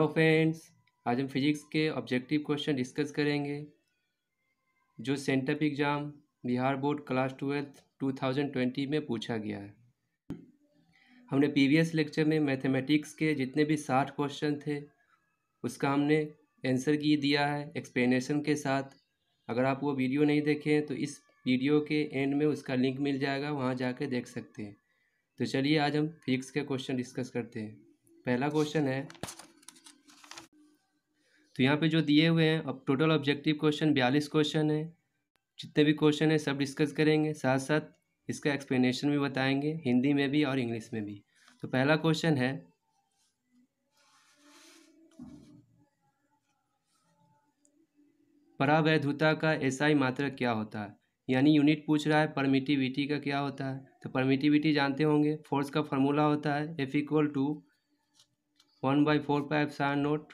hello friends आज हम physics के ऑब्जेक्टिव क्वेश्चन डिस्कस करेंगे जो sent up exam Bihar board class twelfth 2020 में पूछा गया है हमने प्रीवियस लेक्चर में मैथमेटिक्स के जितने भी साठ क्वेश्चन थे उसका हमने आंसर की दिया है एक्सप्लेनेशन के साथ अगर आप वो वीडियो नहीं देखें तो इस वीडियो के एंड में उसका लिंक मिल जाएगा वहाँ जा देख सकते हैं तो चलिए आज हम फिजिक्स के क्वेश्चन डिस्कस करते हैं पहला क्वेश्चन है तो यहाँ पे जो दिए हुए हैं अब टोटल ऑब्जेक्टिव क्वेश्चन बयालीस क्वेश्चन है जितने भी क्वेश्चन है सब डिस्कस करेंगे साथ साथ इसका एक्सप्लेनेशन भी बताएंगे हिंदी में भी और इंग्लिश में भी तो पहला क्वेश्चन है परावैधुता का एसआई मात्रक क्या होता है यानी यूनिट पूछ रहा है परमिटिविटी का क्या होता है तो परमिटिविटी जानते होंगे फोर्स का फॉर्मूला होता है F equal to one by four पाइप सार not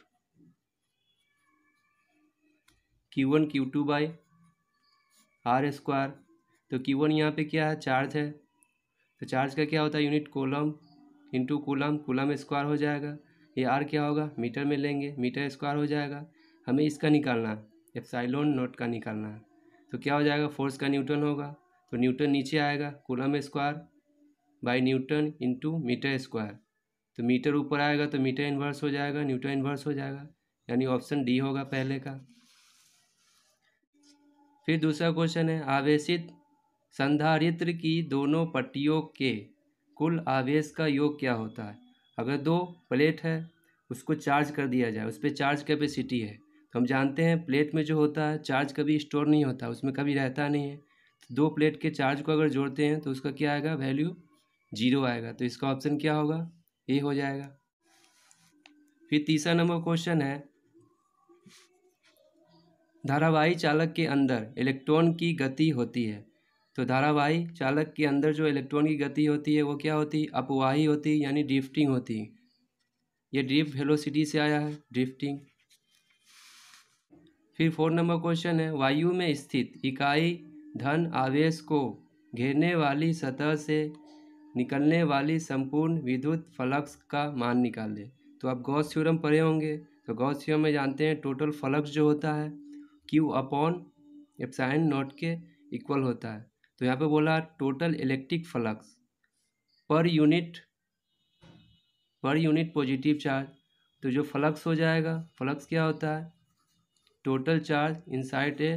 Q one Q two by R square तो क्यू वन यहाँ पर क्या है चार्ज है तो चार्ज का क्या होता है unit coulomb into coulomb coulomb square हो जाएगा ये आर क्या होगा मीटर में लेंगे मीटर स्क्वायर हो जाएगा हमें इसका निकालना है एप्साइलोन नोट का निकालना है तो क्या हो जाएगा फोर्स का न्यूटन होगा तो न्यूटन नीचे आएगा coulomb square by newton into metre square तो मीटर ऊपर आएगा तो मीटर इन्वर्स हो जाएगा न्यूटन इन्वर्स हो जाएगा यानी ऑप्शन डी होगा पहले का फिर दूसरा क्वेश्चन है आवेशित संधारित्र की दोनों पट्टियों के कुल आवेश का योग क्या होता है अगर दो प्लेट है उसको चार्ज कर दिया जाए उस पर चार्ज कैपेसिटी है तो हम जानते हैं प्लेट में जो होता है चार्ज कभी स्टोर नहीं होता उसमें कभी रहता नहीं है तो दो प्लेट के चार्ज को अगर जोड़ते हैं तो उसका क्या आएगा वैल्यू जीरो आएगा तो इसका ऑप्शन क्या होगा ए हो जाएगा फिर तीसरा नंबर क्वेश्चन है धारावाही चालक के अंदर इलेक्ट्रॉन की गति होती है तो धारावाही चालक के अंदर जो इलेक्ट्रॉन की गति होती है वो क्या होती है अपवाही होती है यानी ड्रिफ्टिंग होती है ये ड्रिफ्ट वेलोसिटी से आया है ड्रिफ्टिंग फिर फोर नंबर क्वेश्चन है वायु में स्थित इकाई धन आवेश को घेरने वाली सतह से निकलने वाली संपूर्ण विद्युत फलक्स का मान निकाल लें तो आप गौस थ्योरम पढ़े होंगे तो गौस थ्योरम में जानते हैं टोटल फलक्स जो होता है क्यू अपॉन एप्साइन नोट के इक्वल होता है तो यहाँ पे बोला total electric flux per unit per unit positive charge तो जो फ्लक्स हो जाएगा फ्लक्स क्या होता है total charge inside a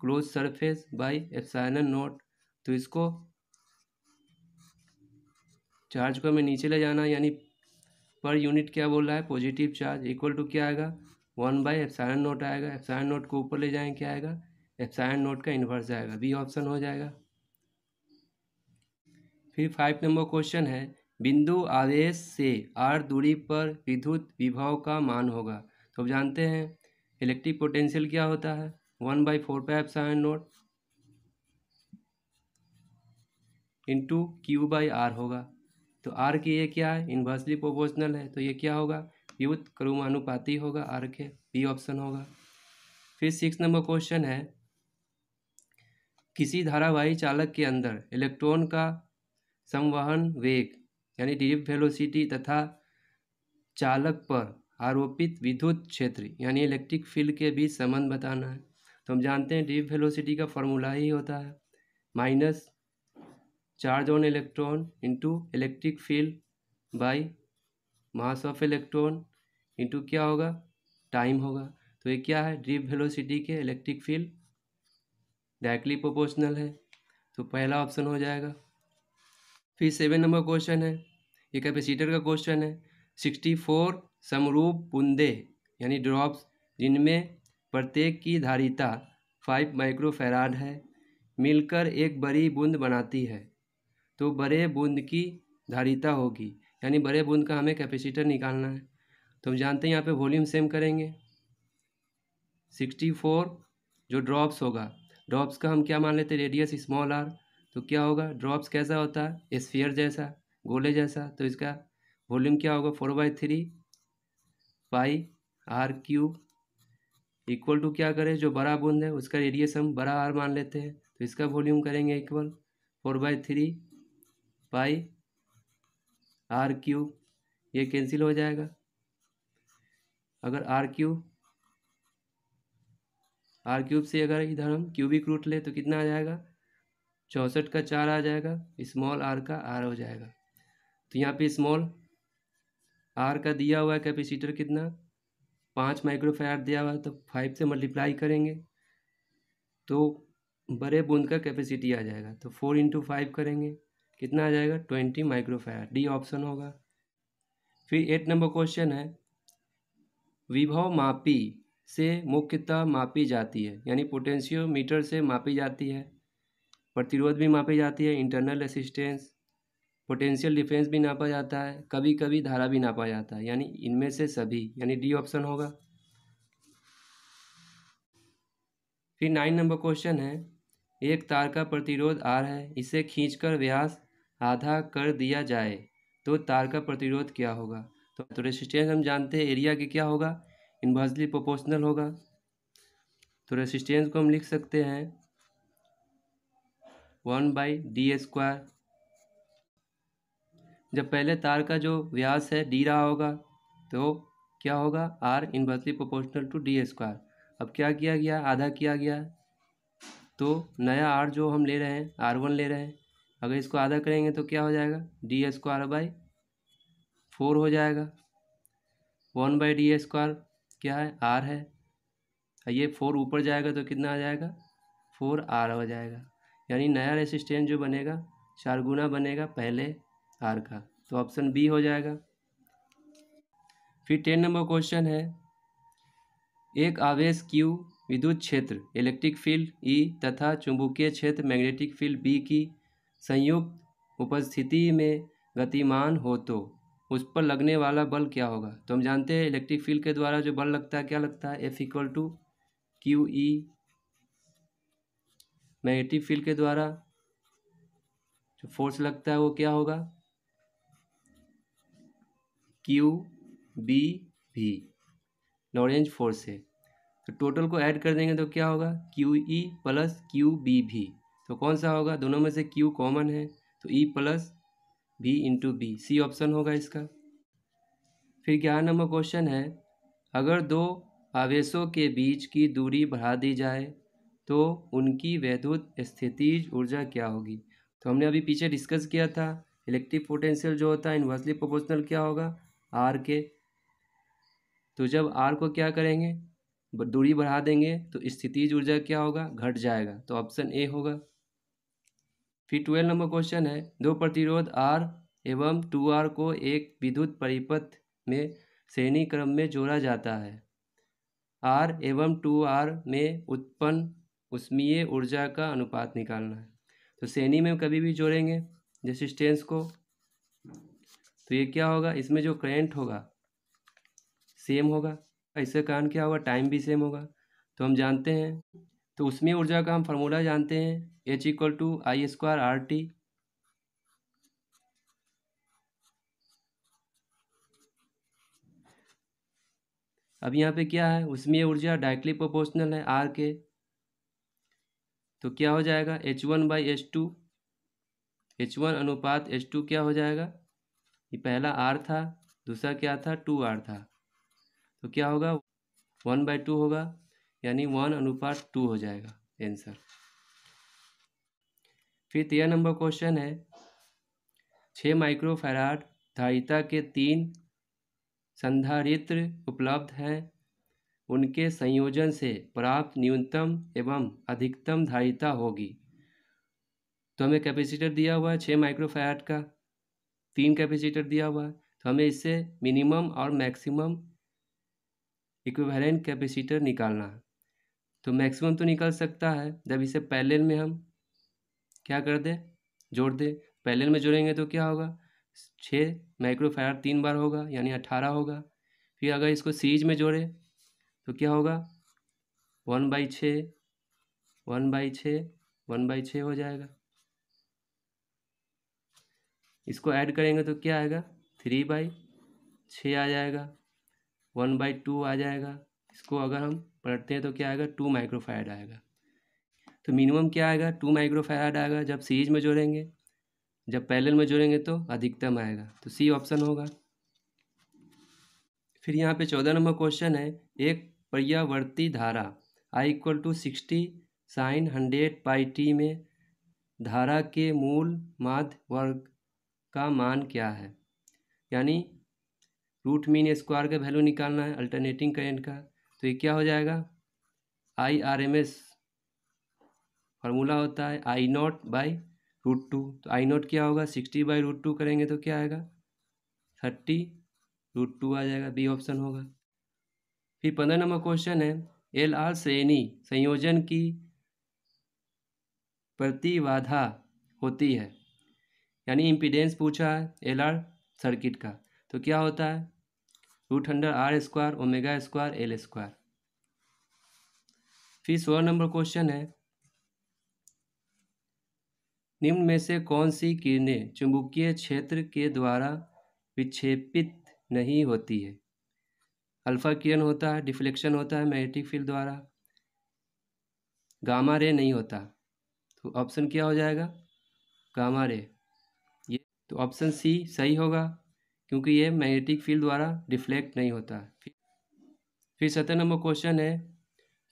close surface by epsilon not तो इसको चार्ज को हमें नीचे ले जाना यानी पर यूनिट क्या बोल रहा है पॉजिटिव चार्ज इक्वल टू क्या आएगा वन बाई एफसाइन नोट आएगा एफसाइन नोट को ऊपर ले जाएं क्या आएगा एफसाइन नोट का इन्वर्स आएगा बी ऑप्शन हो जाएगा फिर फाइव नंबर क्वेश्चन है बिंदु आवेश से आर दूरी पर विद्युत विभव का मान होगा तो जानते हैं इलेक्ट्रिक पोटेंशियल क्या होता है one by four pi epsilon not into Q by R होगा तो आर की ये क्या है इन्वर्सली प्रोपोर्शनल है तो ये क्या होगा युद्ध क्रमानुपाती होगा आर के बी ऑप्शन होगा फिर सिक्स नंबर क्वेश्चन है किसी धारावाही चालक के अंदर इलेक्ट्रॉन का संवहन वेग यानी डिप वेलोसिटी तथा चालक पर आरोपित विद्युत क्षेत्र यानी इलेक्ट्रिक फील्ड के बीच संबंध बताना है तो हम जानते हैं डिप वेलोसिटी का फॉर्मूला ही होता है minus charge on electron into electric field by mass of electron into क्या होगा टाइम होगा तो ये क्या है ड्रिप वेलोसिटी के इलेक्ट्रिक फील्ड डायरेक्टली प्रोपोर्शनल है तो पहला ऑप्शन हो जाएगा फिर सेवन नंबर क्वेश्चन है ये कैपेसिटर का क्वेश्चन है सिक्सटी फोर समरूप बुंदे यानी ड्रॉप्स जिनमें प्रत्येक की धारिता फाइव माइक्रोफेराड है मिलकर एक बड़ी बूंद बनाती है तो बड़े बूंद की धारिता होगी यानी बड़े बूंद का हमें कैपेसिटर निकालना है तो हम जानते हैं यहाँ पे वॉल्यूम सेम करेंगे सिक्सटी फोर जो ड्रॉप्स होगा ड्रॉप्स का हम क्या मान लेते हैं रेडियस स्मॉल आर तो क्या होगा ड्रॉप्स कैसा होता है स्फीयर जैसा गोले जैसा तो इसका वॉल्यूम क्या होगा four by three pi R cube equal to क्या करें जो बड़ा बूंद है उसका रेडियस हम बड़ा आर मान लेते हैं तो इसका वॉल्यूम करेंगे equal four by three pi R cube ये कैंसिल हो जाएगा अगर आर क्यूब आर क्यूब से अगर इधर हम क्यूबिक रूट ले तो कितना आ जाएगा चौंसठ का चार आ जाएगा स्मॉल आर का आर हो जाएगा तो यहाँ पे स्मॉल आर का दिया हुआ है कैपेसिटर कितना पाँच माइक्रोफेयर दिया हुआ है तो फाइव से मल्टीप्लाई करेंगे तो बड़े बूंद का कैपेसिटी आ जाएगा तो फोर इंटू फाइव करेंगे कितना आ जाएगा ट्वेंटी माइक्रोफेयर डी ऑप्शन होगा फिर एट नंबर क्वेश्चन है विभव मापी से मुख्यतः मापी जाती है यानी पोटेंशियोमीटर से मापी जाती है प्रतिरोध भी मापी जाती है इंटरनल असिस्टेंस पोटेंशियल डिफेंस भी नापा जाता है कभी कभी धारा भी नापा जाता है यानी इनमें से सभी यानी डी ऑप्शन होगा फिर नाइन नंबर क्वेश्चन है एक तार का प्रतिरोध आर है इसे खींचकर व्यास आधा कर दिया जाए तो तार का प्रतिरोध क्या होगा तो रेसिस्टेंस हम जानते हैं एरिया के क्या होगा इन्वर्सली प्रोपोर्शनल होगा तो रेसिस्टेंस को हम लिख सकते हैं वन बाई डी स्क्वायर जब पहले तार का जो व्यास है डी रहा होगा तो क्या होगा R inversely proportional to D square अब क्या किया गया आधा किया गया तो नया आर जो हम ले रहे हैं आर वन ले रहे हैं अगर इसको आधा करेंगे तो क्या हो जाएगा डी स्क्वायर बाई फोर हो जाएगा वन बाई डी स्क्वायर क्या है आर है ये फोर ऊपर जाएगा तो कितना आ जाएगा फोर आर हो जाएगा यानी नया रेसिस्टेंस जो बनेगा चार गुना बनेगा पहले आर का तो ऑप्शन बी हो जाएगा फिर टेन नंबर क्वेश्चन है एक आवेश क्यू विद्युत क्षेत्र इलेक्ट्रिक फील्ड ई तथा चुंबकीय क्षेत्र मैग्नेटिक फील्ड बी की संयुक्त उपस्थिति में गतिमान हो तो उस पर लगने वाला बल क्या होगा तो हम जानते हैं इलेक्ट्रिक फील्ड के द्वारा जो बल लगता है क्या लगता है F equal to Q E magnetic field के द्वारा जो फोर्स लगता है वो क्या होगा क्यू बी भी लॉरेंज फोर्स है तो टोटल को ऐड कर देंगे तो क्या होगा Q E plus Q B भी तो कौन सा होगा दोनों में से क्यू कॉमन है तो E e plus B into B C option होगा इसका फिर ग्यारह नंबर क्वेश्चन है अगर दो आवेशों के बीच की दूरी बढ़ा दी जाए तो उनकी वैद्युत स्थितिज ऊर्जा क्या होगी तो हमने अभी पीछे डिस्कस किया था इलेक्ट्रिक पोटेंशियल जो होता है इन्वर्सली प्रोपोर्शनल क्या होगा आर के तो जब आर को क्या करेंगे दूरी बढ़ा देंगे तो स्थितिज ऊर्जा क्या होगा घट जाएगा तो ऑप्शन ए होगा फिर ट्वेल्व नंबर क्वेश्चन है दो प्रतिरोध आर एवं टू आर को एक विद्युत परिपथ में श्रेणी क्रम में जोड़ा जाता है आर एवं टू आर में उत्पन्न उष्मीय ऊर्जा का अनुपात निकालना है तो श्रेणी में कभी भी जोड़ेंगे रेसिस्टेंस को तो ये क्या होगा इसमें जो करेंट होगा सेम होगा इसके कारण क्या होगा टाइम भी सेम होगा तो हम जानते हैं तो उसमें ऊर्जा का हम फॉर्मूला जानते हैं H equal to I square R T अब यहाँ पे क्या है उसमें ऊर्जा डायरेक्टली प्रोपोर्शनल है आर के तो क्या हो जाएगा H one by H two H one अनुपात एच टू क्या हो जाएगा ये पहला आर था दूसरा क्या था टू आर था तो क्या होगा वन बाई टू होगा यानी वन अनुपात टू हो जाएगा आंसर फिर तेरह नंबर क्वेश्चन है छः माइक्रोफेराड धारिता के तीन संधारित्र उपलब्ध हैं उनके संयोजन से प्राप्त न्यूनतम एवं अधिकतम धारिता होगी तो हमें कैपेसिटर दिया हुआ है छः माइक्रोफैराड का तीन कैपेसिटर दिया हुआ है तो हमें इससे मिनिमम और मैक्सिमम इक्विवेलेंट कैपेसिटर निकालना है तो मैक्सिमम तो निकल सकता है जब इसे पैलेल में हम क्या कर दें जोड़ दें पैलेल में जोड़ेंगे तो क्या होगा छः माइक्रोफायर तीन बार होगा यानी अट्ठारह होगा फिर अगर इसको सीरीज में जोड़े तो क्या होगा वन बाई छ वन बाई छ वन बाई छ हो जाएगा इसको ऐड करेंगे तो क्या आएगा थ्री बाई छ आ जाएगा वन बाई टू आ जाएगा इसको अगर हम पढ़ते हैं तो क्या आएगा टू माइक्रोफायड आएगा तो मिनिमम क्या आएगा टू माइक्रोफायड आएगा जब सीरीज में जोड़ेंगे जब पैरेलल में जोड़ेंगे तो अधिकतम आएगा तो सी ऑप्शन होगा फिर यहाँ पे चौदह नंबर क्वेश्चन है एक पर्यावर्ती धारा I equal to sixty sine hundred pi T में धारा के मूल माध्य वर्ग का मान क्या है यानी रूट मीन स्क्वायर का वैल्यू निकालना है अल्टरनेटिंग करेंट का तो ये क्या हो जाएगा I R M S formula होता है I not by root two तो आई नॉट क्या होगा सिक्सटी बाई रूट टू करेंगे तो क्या आएगा थर्टी रूट टू आ जाएगा बी ऑप्शन होगा फिर पंद्रह नंबर क्वेश्चन है एल आर श्रेणी संयोजन की प्रतिवाधा होती है यानी इम्पीडेंस पूछा है एल आर सर्किट का तो क्या होता है root under R square omega square L square फिर सोलह नंबर क्वेश्चन है निम्न में से कौन सी किरणें चुंबकीय क्षेत्र के द्वारा विक्षेपित नहीं होती है अल्फा किरण होता है डिफ्लेक्शन होता है मैग्नेटिक फील्ड द्वारा गामा रे नहीं होता तो ऑप्शन क्या हो जाएगा गामा रे ये तो ऑप्शन सी सही होगा क्योंकि यह मैग्नेटिक फील्ड द्वारा रिफ्लेक्ट नहीं होता फिर सत्रह नंबर क्वेश्चन है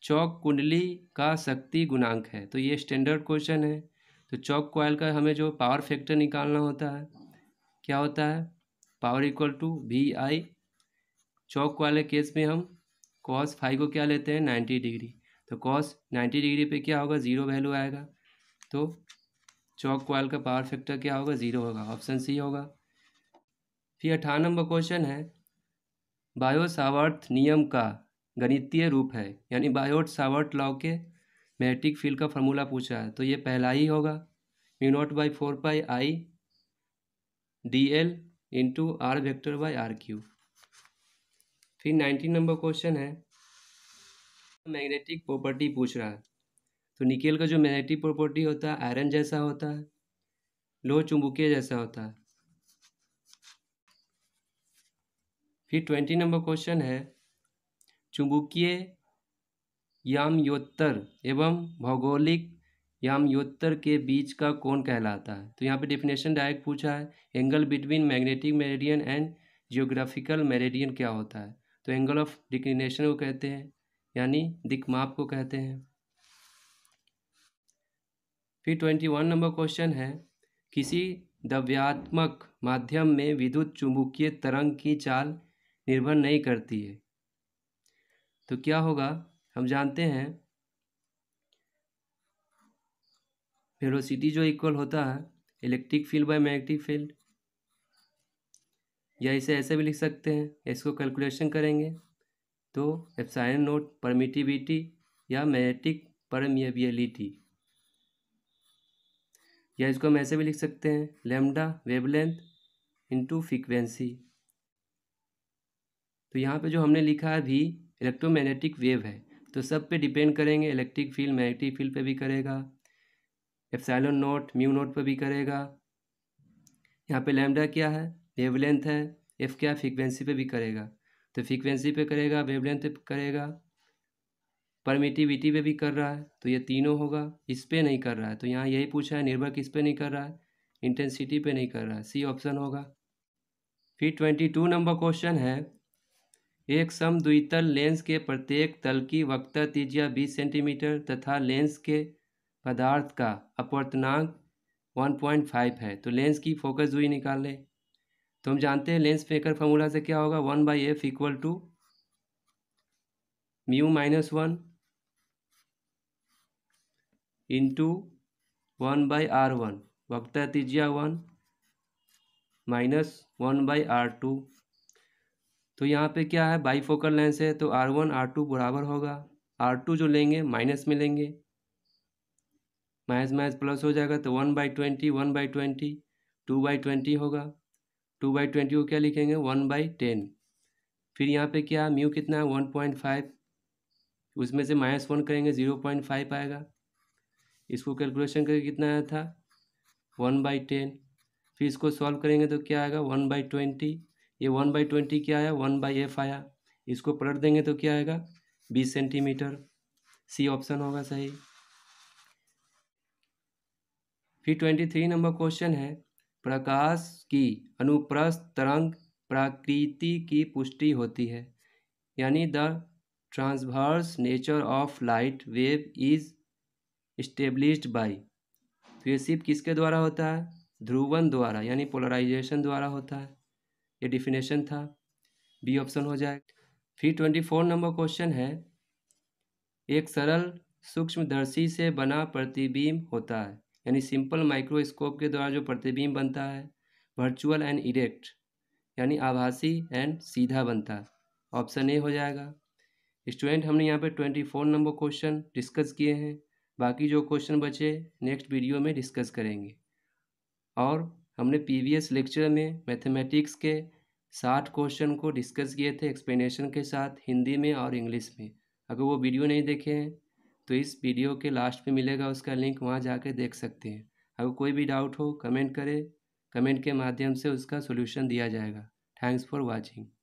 चौक कुंडली का शक्ति गुणांक है तो ये स्टैंडर्ड क्वेश्चन है तो चौक कोयल का हमें जो पावर फैक्टर निकालना होता है क्या होता है power equal to V I चौक वाले केस में हम कॉस फाइव को क्या लेते हैं नाइन्टी डिग्री तो कॉस नाइन्टी डिग्री पे क्या होगा ज़ीरो वैल्यू आएगा तो चौक कोयल का पावर फैक्टर क्या होगा ज़ीरो होगा ऑप्शन सी होगा फिर अठारह नंबर क्वेश्चन है बायो सावर्थ नियम का गणितीय रूप है यानी बायोट सावर्थ लॉ के मैट्रिक फील्ड का फॉर्मूला पूछा है तो ये पहला ही होगा mu not by four by I D L into R vector by R cube फिर नाइन्टीन नंबर क्वेश्चन है मैग्नेटिक प्रॉपर्टी पूछ रहा है तो निकेल का जो मैग्नेटिक प्रॉपर्टी होता है आयरन जैसा होता है लो चुंबकीय जैसा होता है फिर ट्वेंटी नंबर क्वेश्चन है चुंबकीय यामयोत्तर एवं भौगोलिक यामयोत्तर के बीच का कोण कहलाता है तो यहाँ पे डेफिनेशन डायरेक्ट पूछा है angle between magnetic meridian and geographical meridian क्या होता है तो एंगल ऑफ डिक्लिनेशन को कहते हैं यानी दिक्माप को कहते हैं फिर ट्वेंटी वन नंबर क्वेश्चन है किसी दव्यात्मक माध्यम में विद्युत चुंबकीय तरंग की चाल निर्भर नहीं करती है तो क्या होगा हम जानते हैं वेलोसिटी जो इक्वल होता है electric field by magnetic field या इसे ऐसे भी लिख सकते हैं इसको कैलकुलेशन करेंगे तो एप्साइन नोट परमिटिविटी या मैग्नेटिक परमिएबिलिटी या इसको हम ऐसे भी लिख सकते हैं लेमडा वेवलेंथ इनटू फ्रीक्वेंसी तो यहाँ पे जो हमने लिखा है भी इलेक्ट्रोमैग्नेटिक वेव है तो सब पे डिपेंड करेंगे इलेक्ट्रिक फील्ड मैग्नेटिक फील्ड पे भी करेगा एफसाइलो नोट म्यू नोट पे भी करेगा यहाँ पे लैम्डा क्या है वेवलेंथ है एफ क्या फ्रिक्वेंसी पे भी करेगा तो फ्रिक्वेंसी पे करेगा वेवलेंथ पे करेगा परमिटिविटी पे भी कर रहा है तो ये तीनों होगा इस पर नहीं कर रहा है तो यहाँ यही पूछा है निर्भर किस पे नहीं कर रहा है इंटेंसिटी पे नहीं कर रहा है सी ऑप्शन होगा फिर ट्वेंटी टू नंबर क्वेश्चन है एक समद्वितल लेंस के प्रत्येक तल की वक्ता त्रिज्या 20 सेंटीमीटर तथा लेंस के पदार्थ का अपवर्तनांक 1.5 है तो लेंस की फोकस दूरी निकाल लें तो हम जानते हैं लेंस फेकर फॉर्मूला से क्या होगा one by F equal to mu minus one into one by R one वक्ता त्रिज्या one minus one by R two तो यहाँ पे क्या है बाईफोकल लेंस है तो आर वन आर टू बराबर होगा आर टू जो लेंगे माइनस में लेंगे माइनस माइनस प्लस हो जाएगा तो one by twenty one by twenty two by twenty होगा टू बाई ट्वेंटी को क्या लिखेंगे वन बाई टेन फिर यहाँ पे क्या म्यू कितना है वन पॉइंट फाइव उसमें से माइनस वन करेंगे ज़ीरो पॉइंट फाइव आएगा इसको कैलकुलेशन करके कितना आया था वन बाई टेन फिर इसको सॉल्व करेंगे तो क्या आएगा वन बाई ट्वेंटी ये वन बाई ट्वेंटी क्या आया वन बाई एफ आया इसको पलट देंगे तो क्या आएगा बीस सेंटीमीटर सी ऑप्शन होगा सही फिर ट्वेंटी थ्री नंबर क्वेश्चन है प्रकाश की अनुप्रस्थ तरंग प्रकृति की पुष्टि होती है यानी the transverse nature of light wave is established by तो ये सिर्फ किसके द्वारा होता है ध्रुवन द्वारा यानी पोलराइजेशन द्वारा होता है ये डिफिनेशन था बी ऑप्शन हो जाए फिर ट्वेंटी फोर नंबर क्वेश्चन है एक सरल सूक्ष्मदर्शी से बना प्रतिबिंब होता है यानी सिंपल माइक्रोस्कोप के द्वारा जो प्रतिबिंब बनता है वर्चुअल एंड इरेक्ट यानी आभासी एंड सीधा बनता है ऑप्शन ए हो जाएगा स्टूडेंट हमने यहाँ पे twenty four number question discuss किए हैं बाकी जो क्वेश्चन बचे नेक्स्ट वीडियो में डिस्कस करेंगे और हमने प्रीवियस लेक्चर में मैथमेटिक्स के साठ क्वेश्चन को डिस्कस किए थे एक्सप्लेनेशन के साथ हिंदी में और इंग्लिश में अगर वो वीडियो नहीं देखे हैं तो इस वीडियो के लास्ट में मिलेगा उसका लिंक वहाँ जा देख सकते हैं अगर कोई भी डाउट हो कमेंट करें कमेंट के माध्यम से उसका सोल्यूशन दिया जाएगा थैंक्स फॉर वॉचिंग